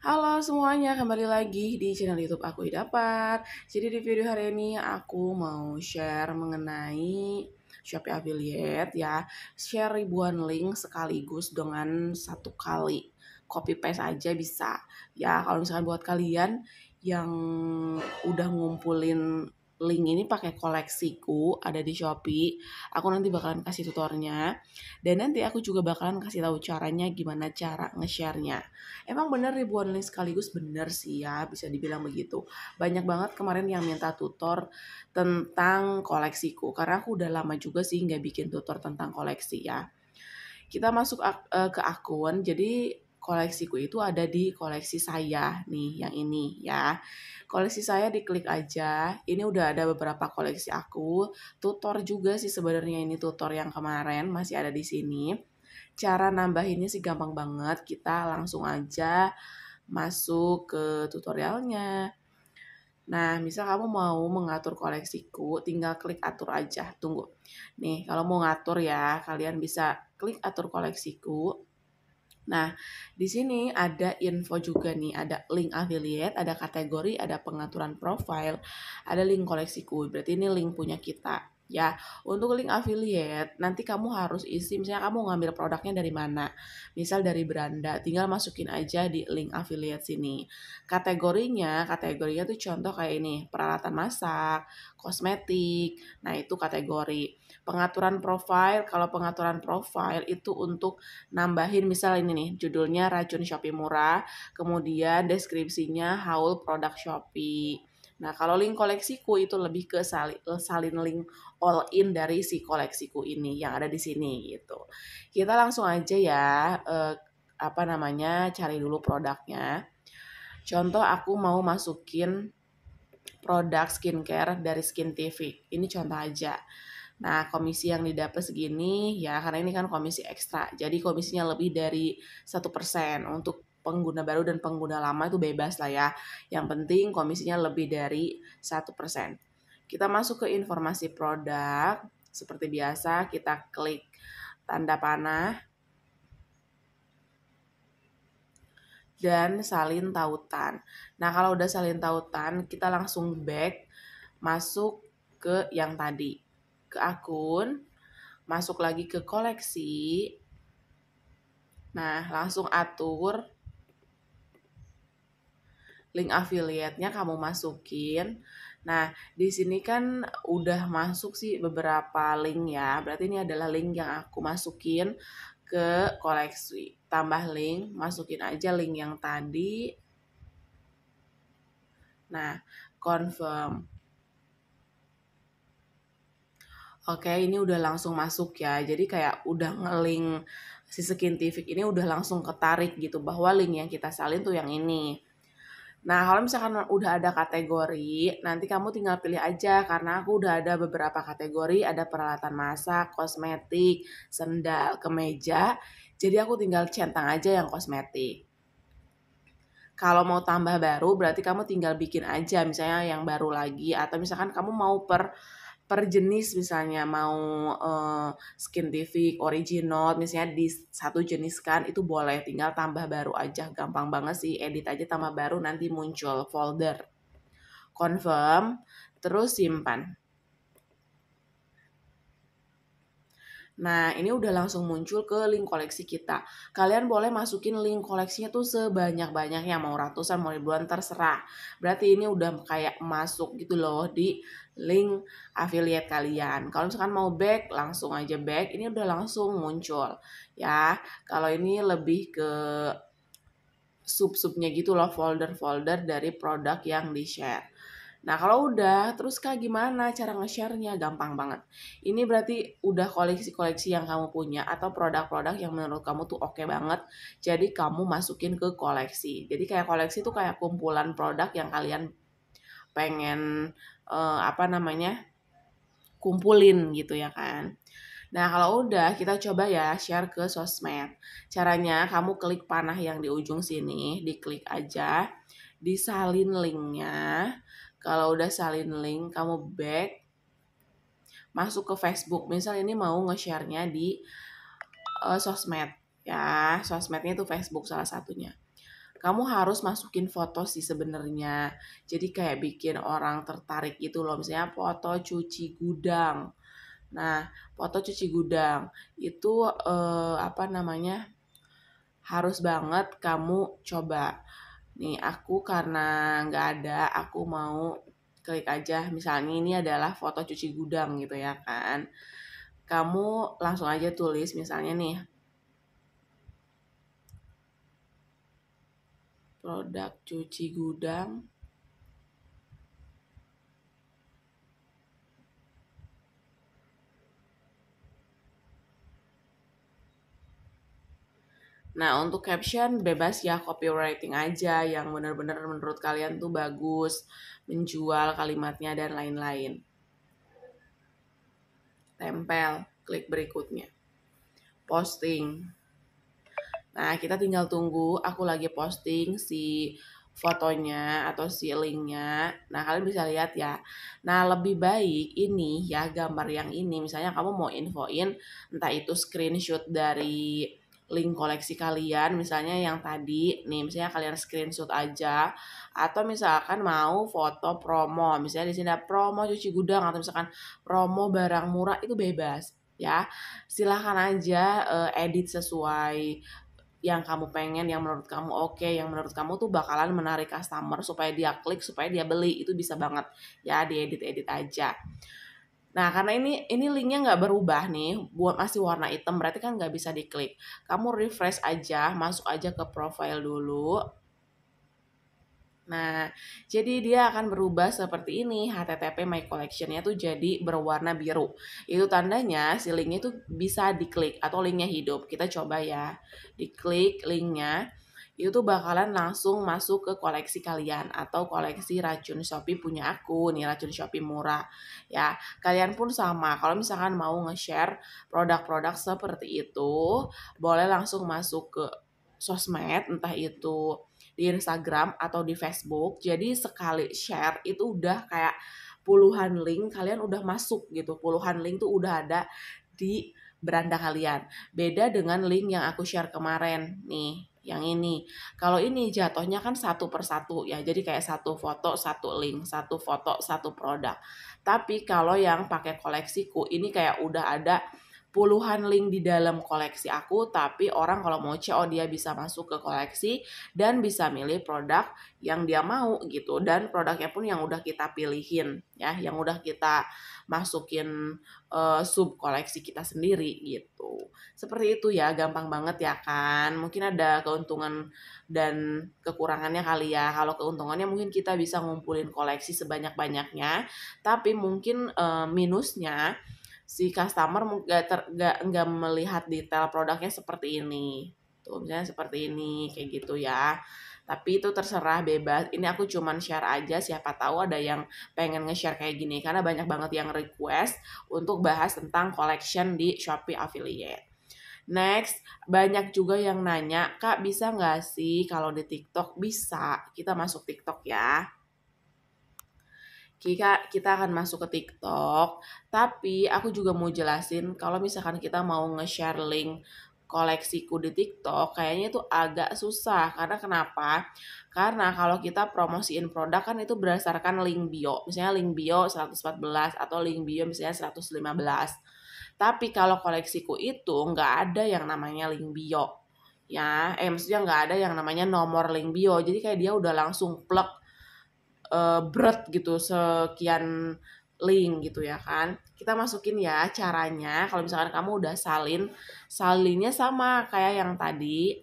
Halo semuanya, kembali lagi di channel YouTube aku idapat. Jadi di video hari ini aku mau share mengenai Shopee affiliate ya. Share ribuan link sekaligus dengan satu kali. Copy paste aja bisa. Ya, kalau misalkan buat kalian yang udah ngumpulin link ini pakai koleksiku ada di Shopee. Aku nanti bakalan kasih tutornya dan nanti aku juga bakalan kasih tahu caranya gimana cara nge-share-nya. Emang bener ribuan link sekaligus bener sih ya, bisa dibilang begitu. Banyak banget kemarin yang minta tutor tentang koleksiku karena aku udah lama juga sih nggak bikin tutor tentang koleksi ya. Kita masuk eh, ke akun, jadi koleksiku itu ada di koleksi saya nih yang ini ya. Koleksi saya diklik aja. Ini udah ada beberapa koleksi aku. Tutor juga sih sebenarnya ini tutor yang kemarin masih ada di sini. Cara nambahinnya sih gampang banget. Kita langsung aja masuk ke tutorialnya. Nah, misal kamu mau mengatur koleksiku, tinggal klik atur aja. Tunggu. Nih, kalau mau ngatur ya, kalian bisa klik atur koleksiku Nah, di sini ada info juga nih, ada link affiliate, ada kategori, ada pengaturan profile, ada link koleksiku. Berarti ini link punya kita ya untuk link affiliate nanti kamu harus isi misalnya kamu ngambil produknya dari mana misal dari beranda tinggal masukin aja di link affiliate sini kategorinya kategorinya tuh contoh kayak ini peralatan masak kosmetik nah itu kategori pengaturan profile kalau pengaturan profile itu untuk nambahin misal ini nih judulnya racun Shopee murah kemudian deskripsinya haul produk Shopee Nah, kalau link koleksiku itu lebih ke eh, salin, link all in dari si koleksiku ini yang ada di sini gitu. Kita langsung aja ya eh, apa namanya cari dulu produknya. Contoh aku mau masukin produk skincare dari Skin TV. Ini contoh aja. Nah, komisi yang didapat segini ya karena ini kan komisi ekstra. Jadi komisinya lebih dari 1% persen untuk pengguna baru dan pengguna lama itu bebas lah ya. Yang penting komisinya lebih dari satu persen. Kita masuk ke informasi produk. Seperti biasa, kita klik tanda panah. Dan salin tautan. Nah, kalau udah salin tautan, kita langsung back masuk ke yang tadi. Ke akun, masuk lagi ke koleksi. Nah, langsung atur link affiliate-nya kamu masukin. Nah, di sini kan udah masuk sih beberapa link ya. Berarti ini adalah link yang aku masukin ke koleksi. Tambah link, masukin aja link yang tadi. Nah, confirm. Oke, ini udah langsung masuk ya. Jadi kayak udah ngelink si skin TV ini udah langsung ketarik gitu bahwa link yang kita salin tuh yang ini. Nah, kalau misalkan udah ada kategori, nanti kamu tinggal pilih aja karena aku udah ada beberapa kategori, ada peralatan masak, kosmetik, sendal, kemeja. Jadi aku tinggal centang aja yang kosmetik. Kalau mau tambah baru, berarti kamu tinggal bikin aja misalnya yang baru lagi atau misalkan kamu mau per per jenis misalnya mau uh, eh, scientific, original, misalnya di satu jenis kan itu boleh tinggal tambah baru aja gampang banget sih edit aja tambah baru nanti muncul folder confirm terus simpan Nah, ini udah langsung muncul ke link koleksi kita. Kalian boleh masukin link koleksinya tuh sebanyak-banyaknya, mau ratusan, mau ribuan, terserah. Berarti ini udah kayak masuk gitu loh di link affiliate kalian. Kalau misalkan mau back, langsung aja back. Ini udah langsung muncul. Ya, kalau ini lebih ke sub-subnya gitu loh, folder-folder dari produk yang di-share. Nah kalau udah, terus kak gimana cara nge-share-nya? Gampang banget. Ini berarti udah koleksi-koleksi yang kamu punya atau produk-produk yang menurut kamu tuh oke okay banget. Jadi kamu masukin ke koleksi. Jadi kayak koleksi tuh kayak kumpulan produk yang kalian pengen uh, apa namanya kumpulin gitu ya kan. Nah, kalau udah kita coba ya share ke sosmed. Caranya kamu klik panah yang di ujung sini, diklik aja, disalin linknya, kalau udah salin link kamu back masuk ke Facebook misal ini mau nge-share-nya di uh, sosmed ya sosmednya itu Facebook salah satunya kamu harus masukin foto sih sebenarnya jadi kayak bikin orang tertarik gitu loh misalnya foto cuci gudang nah foto cuci gudang itu uh, apa namanya harus banget kamu coba nih aku karena nggak ada aku mau klik aja misalnya ini adalah foto cuci gudang gitu ya kan kamu langsung aja tulis misalnya nih produk cuci gudang Nah, untuk caption bebas ya copywriting aja yang benar-benar menurut kalian tuh bagus, menjual kalimatnya dan lain-lain. Tempel, klik berikutnya. Posting. Nah, kita tinggal tunggu aku lagi posting si fotonya atau si linknya. Nah, kalian bisa lihat ya. Nah, lebih baik ini ya gambar yang ini. Misalnya kamu mau infoin entah itu screenshot dari link koleksi kalian misalnya yang tadi nih misalnya kalian screenshot aja atau misalkan mau foto promo misalnya di sini ada promo cuci gudang atau misalkan promo barang murah itu bebas ya silahkan aja uh, edit sesuai yang kamu pengen, yang menurut kamu oke, okay, yang menurut kamu tuh bakalan menarik customer supaya dia klik, supaya dia beli, itu bisa banget ya diedit-edit aja. Nah, karena ini ini linknya nggak berubah nih, buat masih warna hitam, berarti kan nggak bisa diklik. Kamu refresh aja, masuk aja ke profile dulu. Nah, jadi dia akan berubah seperti ini. HTTP My Collection-nya tuh jadi berwarna biru. Itu tandanya si linknya tuh bisa diklik atau linknya hidup. Kita coba ya. Diklik linknya itu bakalan langsung masuk ke koleksi kalian atau koleksi racun Shopee punya aku nih racun Shopee murah ya kalian pun sama kalau misalkan mau nge-share produk-produk seperti itu boleh langsung masuk ke sosmed entah itu di Instagram atau di Facebook jadi sekali share itu udah kayak puluhan link kalian udah masuk gitu puluhan link tuh udah ada di beranda kalian beda dengan link yang aku share kemarin nih yang ini. Kalau ini jatuhnya kan satu persatu ya, jadi kayak satu foto, satu link, satu foto, satu produk. Tapi kalau yang pakai koleksiku ini kayak udah ada puluhan link di dalam koleksi aku tapi orang kalau mau CO dia bisa masuk ke koleksi dan bisa milih produk yang dia mau gitu dan produknya pun yang udah kita pilihin ya yang udah kita masukin uh, sub koleksi kita sendiri gitu seperti itu ya gampang banget ya kan mungkin ada keuntungan dan kekurangannya kali ya kalau keuntungannya mungkin kita bisa ngumpulin koleksi sebanyak-banyaknya tapi mungkin uh, minusnya si customer nggak ter nggak melihat detail produknya seperti ini tuh misalnya seperti ini kayak gitu ya tapi itu terserah bebas ini aku cuman share aja siapa tahu ada yang pengen nge-share kayak gini karena banyak banget yang request untuk bahas tentang collection di Shopee affiliate Next, banyak juga yang nanya, Kak bisa nggak sih kalau di TikTok? Bisa, kita masuk TikTok ya kita kita akan masuk ke TikTok, tapi aku juga mau jelasin kalau misalkan kita mau nge-share link koleksiku di TikTok kayaknya itu agak susah karena kenapa? Karena kalau kita promosiin produk kan itu berdasarkan link bio. Misalnya link bio 114 atau link bio misalnya 115. Tapi kalau koleksiku itu nggak ada yang namanya link bio. Ya, eh maksudnya nggak ada yang namanya nomor link bio. Jadi kayak dia udah langsung plek uh, berat gitu sekian link gitu ya kan kita masukin ya caranya kalau misalkan kamu udah salin salinnya sama kayak yang tadi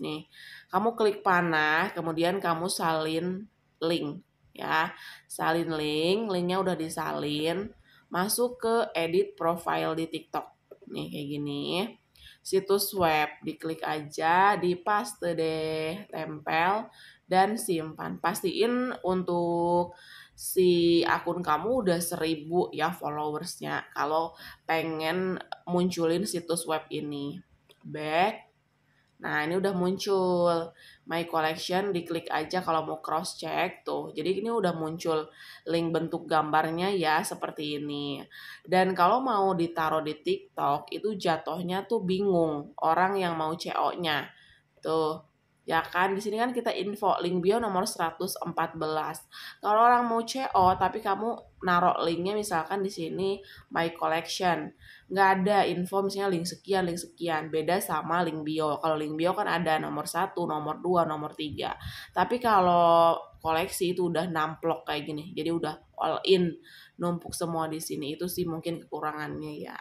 nih kamu klik panah kemudian kamu salin link ya salin link linknya udah disalin masuk ke edit profile di TikTok nih kayak gini situs web. Diklik aja, dipaste deh, tempel, dan simpan. Pastiin untuk si akun kamu udah seribu ya followersnya kalau pengen munculin situs web ini. Back, Nah, ini udah muncul My Collection, diklik aja kalau mau cross check tuh. Jadi ini udah muncul link bentuk gambarnya ya seperti ini. Dan kalau mau ditaruh di TikTok itu jatuhnya tuh bingung orang yang mau CO-nya. Tuh. Ya kan, di sini kan kita info link bio nomor 114. Kalau orang mau CO tapi kamu narok linknya misalkan di sini my collection nggak ada info misalnya link sekian link sekian beda sama link bio kalau link bio kan ada nomor satu nomor dua nomor tiga tapi kalau koleksi itu udah namplok kayak gini jadi udah all in numpuk semua di sini itu sih mungkin kekurangannya ya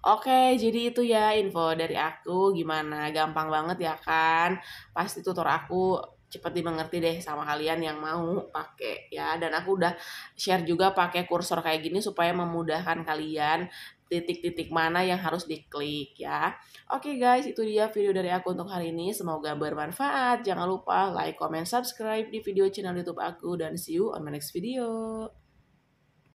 Oke, jadi itu ya info dari aku. Gimana? Gampang banget ya kan? Pasti tutor aku cepat dimengerti deh sama kalian yang mau pakai ya dan aku udah share juga pakai kursor kayak gini supaya memudahkan kalian titik-titik mana yang harus diklik ya. Oke okay guys, itu dia video dari aku untuk hari ini. Semoga bermanfaat. Jangan lupa like, comment, subscribe di video channel YouTube aku dan see you on my next video.